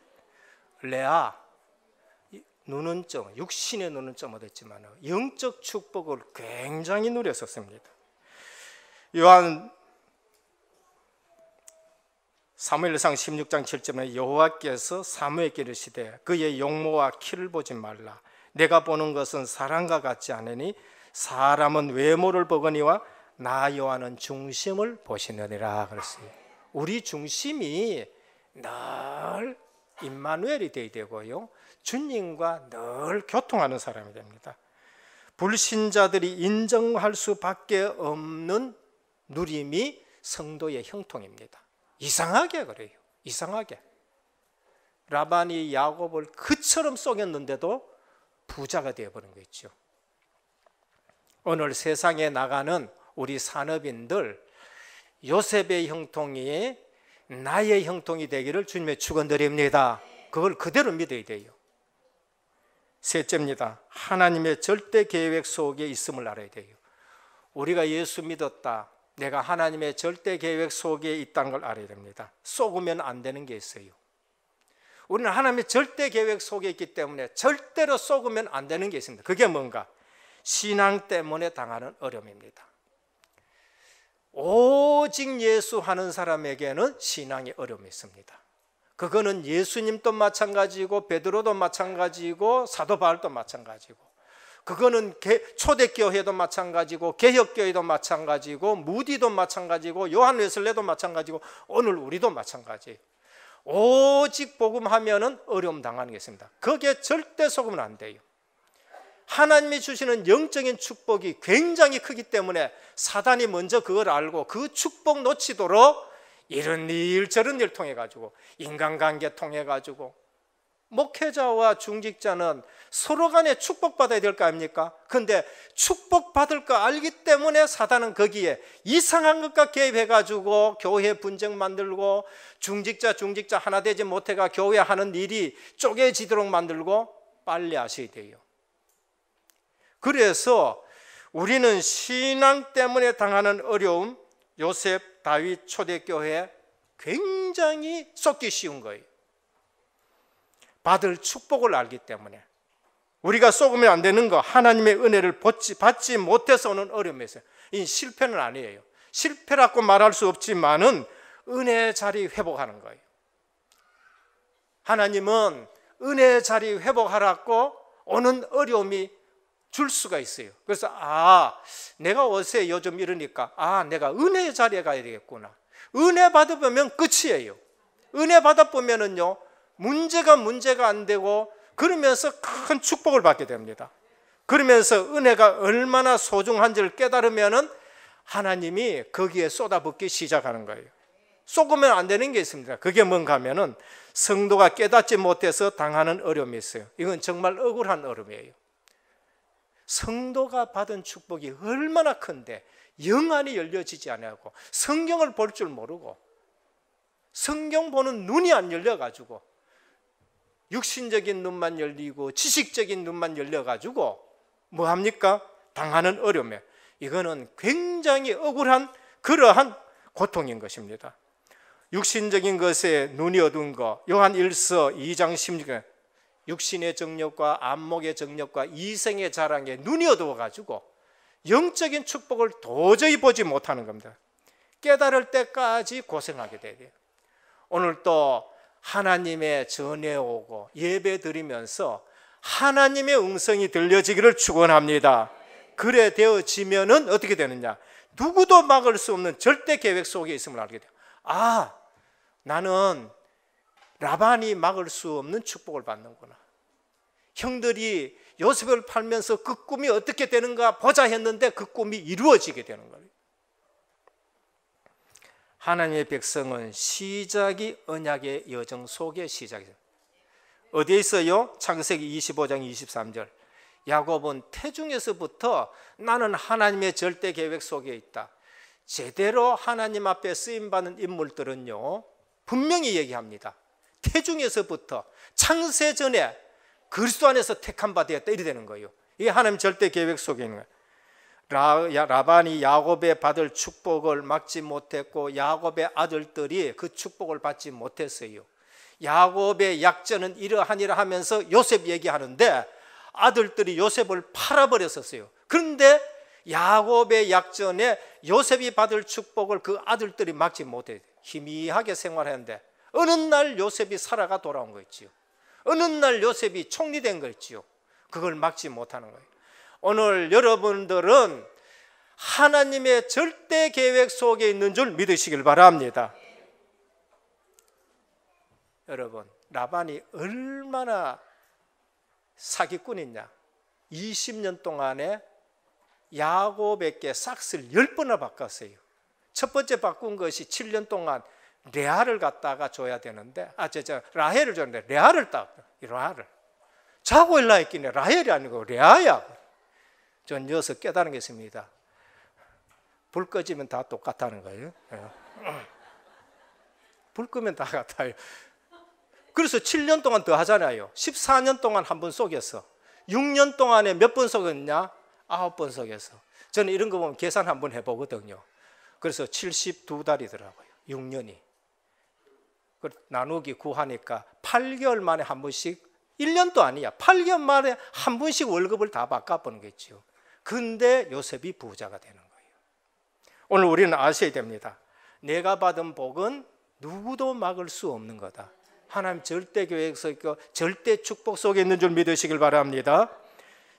레아 눈은 좀 육신의 눈은 좀 얻었지만 영적 축복을 굉장히 누렸었습니다. 요한 사무엘상 16장 7절에 여호와께서 사무엘에게 이르시되 그의 용모와 키를 보지 말라 내가 보는 것은 사람과 같지 않으니 사람은 외모를 보거니와 나 여호와는 중심을 보시느니라 그랬습니다 우리 중심이 늘 임마누엘이 되야 되고요. 주님과 늘 교통하는 사람이 됩니다. 불신자들이 인정할 수밖에 없는 누림이 성도의 형통입니다. 이상하게 그래요. 이상하게. 라반이 야곱을 그처럼 속였는데도 부자가 되어버린 거 있죠. 오늘 세상에 나가는 우리 산업인들 요셉의 형통이 나의 형통이 되기를 주님의 축원드립니다. 그걸 그대로 믿어야 돼요. 셋째입니다. 하나님의 절대 계획 속에 있음을 알아야 돼요. 우리가 예수 믿었다. 내가 하나님의 절대 계획 속에 있다는 걸 알아야 됩니다. 속으면 안 되는 게 있어요. 우리는 하나님의 절대 계획 속에 있기 때문에 절대로 속으면 안 되는 게 있습니다. 그게 뭔가? 신앙 때문에 당하는 어려움입니다. 오직 예수 하는 사람에게는 신앙의 어려움이 있습니다. 그거는 예수님도 마찬가지고 베드로도 마찬가지고 사도 바울도 마찬가지고 그거는 초대교회도 마찬가지고 개혁교회도 마찬가지고 무디도 마찬가지고 요한 웨슬레도 마찬가지고 오늘 우리도 마찬가지예요. 오직 복음하면은 어려움 당하는 게 있습니다. 그게 절대 속으면 안 돼요. 하나님이 주시는 영적인 축복이 굉장히 크기 때문에 사단이 먼저 그걸 알고 그 축복 놓치도록 이런 일 저런 일 통해 가지고 인간관계 통해 가지고 목회자와 중직자는 서로 간에 축복받아야 될 거 아닙니까? 근데 축복받을 거 알기 때문에 사단은 거기에 이상한 것과 개입해가지고 교회 분쟁 만들고 중직자, 중직자 하나 되지 못해가 교회 하는 일이 쪼개지도록 만들고 빨리 하셔야 돼요. 그래서 우리는 신앙 때문에 당하는 어려움, 요셉, 다윗, 초대교회 굉장히 쏟기 쉬운 거예요. 받을 축복을 알기 때문에 우리가 쏟으면 안 되는 거 하나님의 은혜를 받지, 못해서 오는 어려움이 있어이 실패는 아니에요. 실패라고 말할 수 없지만은 은혜 자리 회복하는 거예요. 하나님은 은혜 자리 회복하라고 오는 어려움이 줄 수가 있어요. 그래서 아, 내가 어세 요즘 이러니까 아, 내가 은혜 자리에 가야 되겠구나. 은혜 받아보면 끝이에요. 은혜 받아보면은요 문제가 문제가 안 되고 그러면서 큰 축복을 받게 됩니다. 그러면서 은혜가 얼마나 소중한지를 깨달으면은 하나님이 거기에 쏟아붓기 시작하는 거예요. 쏟으면 안 되는 게 있습니다. 그게 뭔가면은 하 성도가 깨닫지 못해서 당하는 어려움이 있어요. 이건 정말 억울한 어려움이에요. 성도가 받은 축복이 얼마나 큰데 영안이 열려지지 않냐고 성경을 볼 줄 모르고 성경 보는 눈이 안 열려가지고 육신적인 눈만 열리고 지식적인 눈만 열려가지고 뭐 합니까? 당하는 어려움에 이거는 굉장히 억울한 그러한 고통인 것입니다. 육신적인 것에 눈이 어두운 것 요한 1서 2장 16절 육신의 정력과 안목의 정력과 이생의 자랑에 눈이 어두워 가지고 영적인 축복을 도저히 보지 못하는 겁니다. 깨달을 때까지 고생하게 돼요. 오늘 또 하나님의 전에 오고 예배 드리면서 하나님의 음성이 들려지기를 축원합니다. 그래 되어지면은 어떻게 되느냐? 누구도 막을 수 없는 절대 계획 속에 있음을 알게 돼요. 아, 나는 라반이 막을 수 없는 축복을 받는구나. 형들이 요셉을 팔면서 그 꿈이 어떻게 되는가 보자 했는데 그 꿈이 이루어지게 되는 거예요. 하나님의 백성은 시작이 언약의 여정 속에 시작이죠. 어디에 있어요? 창세기 25장 23절. 야곱은 태중에서부터 나는 하나님의 절대 계획 속에 있다. 제대로 하나님 앞에 쓰임 받는 인물들은요. 분명히 얘기합니다. 태중에서부터 창세 전에 그리스도 안에서 택한 바 되었다 이래 되는 거예요. 이게 하나님 절대 계획 속에 있는 거예요. 라반이 야곱의 받을 축복을 막지 못했고 야곱의 아들들이 그 축복을 받지 못했어요. 야곱의 약자는 이러하니라 하면서 요셉 얘기하는데 아들들이 요셉을 팔아버렸었어요. 그런데 야곱의 약전에 요셉이 받을 축복을 그 아들들이 막지 못해 희미하게 생활했는데 어느 날 요셉이 살아가 돌아온 거였지요. 어느 날 요셉이 총리된 거였지요. 그걸 막지 못하는 거예요. 오늘 여러분들은 하나님의 절대 계획 속에 있는 줄 믿으시길 바랍니다. 여러분, 라반이 얼마나 사기꾼이냐? 20년 동안에 야곱에게 싹쓸 10번을 바꿨어요. 첫 번째 바꾼 것이 7년 동안 레아를 갖다가 줘야 되는데, 아, 저, 저, 라헬을 줬는데, 레아를 딱, 레아를. 자고 일라 했기네. 라헬이 아니고 레아야. 전여섯서 깨달은 게 있습니다. 불 꺼지면 다 똑같다는 거예요. 예. 불 끄면 다 같아요. 그래서 7년 동안 더 하잖아요. 14년 동안 한 번 속였어. 6년 동안에 몇 번 속였냐? 9번 속였어. 저는 이런 거 보면 계산 한번 해보거든요. 그래서 72달이더라고요. 6년이. 그 나누기 9 하니까 8개월 만에 한 번씩 1년도 아니야. 8개월 만에 한 번씩 월급을 다 바꿔보는 거 있죠. 근데 요셉이 부자가 되는 거예요. 오늘 우리는 아셔야 됩니다. 내가 받은 복은 누구도 막을 수 없는 거다. 하나님 절대 계획 속에 절대 축복 속에 있는 줄 믿으시길 바랍니다.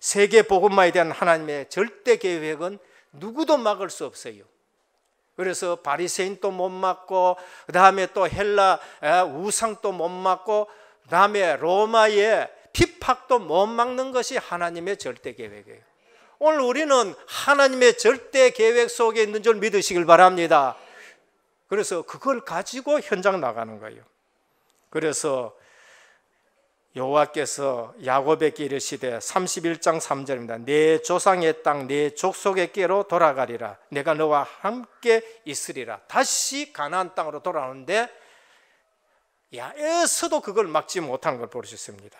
세계 복음화에 대한 하나님의 절대 계획은 누구도 막을 수 없어요. 그래서 바리새인도 못 막고 그다음에 또 헬라 우상도 못 막고 그다음에 로마의 핍박도 못 막는 것이 하나님의 절대 계획이에요. 오늘 우리는 하나님의 절대 계획 속에 있는 줄 믿으시길 바랍니다. 그래서 그걸 가지고 현장 나가는 거예요. 그래서 여호와께서 야곱에게 이르시되 31장 3절입니다. 내 조상의 땅, 내 족속의께로 돌아가리라. 내가 너와 함께 있으리라. 다시 가나안 땅으로 돌아오는데 야에서도 그걸 막지 못한 걸 볼 수 있습니다.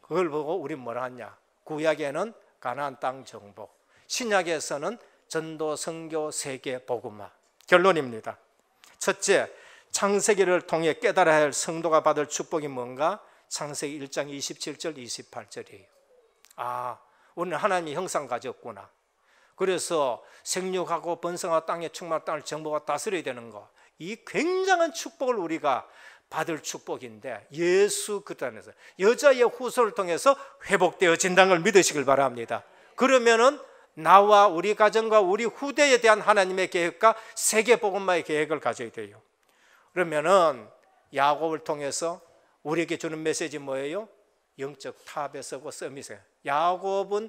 그걸 보고 우리 뭐라 하냐? 구약에는 가나안 땅 정복, 신약에서는 전도, 성교 세계, 복음화. 결론입니다. 첫째, 창세기를 통해 깨달아야 할 성도가 받을 축복이 뭔가? 창세기 1장 27절, 28절이에요. 아, 오늘 하나님이 형상 가졌구나. 그래서 생육하고 번성하고 땅에 충만 땅을 정보가 다스려야 되는 거. 이 굉장한 축복을 우리가 받을 축복인데 예수 그단에서 여자의 후손을 통해서 회복되어진다는 걸 믿으시길 바랍니다. 그러면은 나와 우리 가정과 우리 후대에 대한 하나님의 계획과 세계 복음마의 계획을 가져야 돼요. 그러면은 야곱을 통해서 우리에게 주는 메시지 뭐예요? 영적 탑에서고 썸이세 야곱은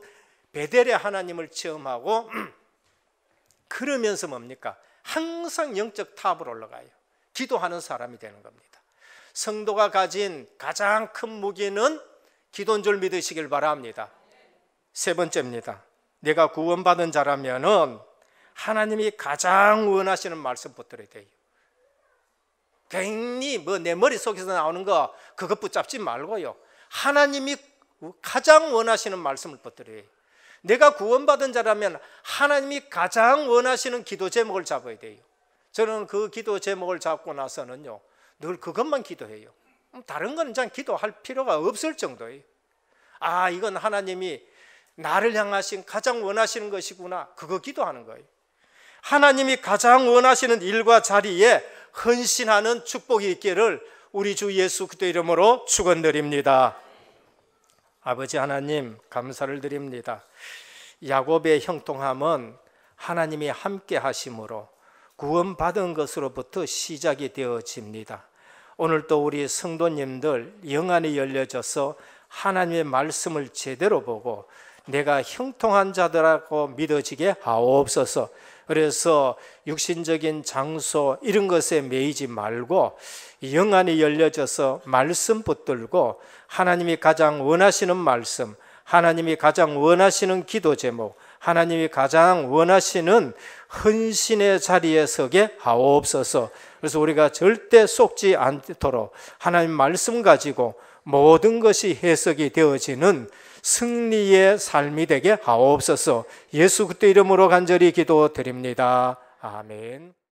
베델의 하나님을 체험하고 그러면서 뭡니까? 항상 영적 탑을 올라가요. 기도하는 사람이 되는 겁니다. 성도가 가진 가장 큰 무기는 기도인 줄 믿으시길 바랍니다. 세 번째입니다. 내가 구원받은 자라면은 하나님이 가장 원하시는 말씀 붙들어야 돼요. 괜히 뭐내 머릿속에서 나오는 거 그것 붙잡지 말고요. 하나님이 가장 원하시는 말씀을 붙들어요. 내가 구원받은 자라면 하나님이 가장 원하시는 기도 제목을 잡아야 돼요. 저는 그 기도 제목을 잡고 나서는요. 늘 그것만 기도해요. 다른 거 그냥 기도할 필요가 없을 정도예요. 아, 이건 하나님이 나를 향하신 가장 원하시는 것이구나. 그거 기도하는 거예요. 하나님이 가장 원하시는 일과 자리에 헌신하는 축복이 있기를 우리 주 예수 그리스도 이름으로 축원드립니다. 아버지 하나님 감사를 드립니다. 야곱의 형통함은 하나님이 함께 하심으로 구원받은 것으로부터 시작이 되어집니다. 오늘 또 우리 성도님들 영안이 열려져서 하나님의 말씀을 제대로 보고 내가 형통한 자들하고 믿어지게 하옵소서. 그래서 육신적인 장소 이런 것에 매이지 말고 영안이 열려져서 말씀 붙들고 하나님이 가장 원하시는 말씀, 하나님이 가장 원하시는 기도 제목, 하나님이 가장 원하시는 헌신의 자리에 서게 하옵소서. 그래서 우리가 절대 속지 않도록 하나님 말씀 가지고 모든 것이 해석이 되어지는 승리의 삶이 되게 하옵소서 예수 그때 이름으로 간절히 기도드립니다. 아멘.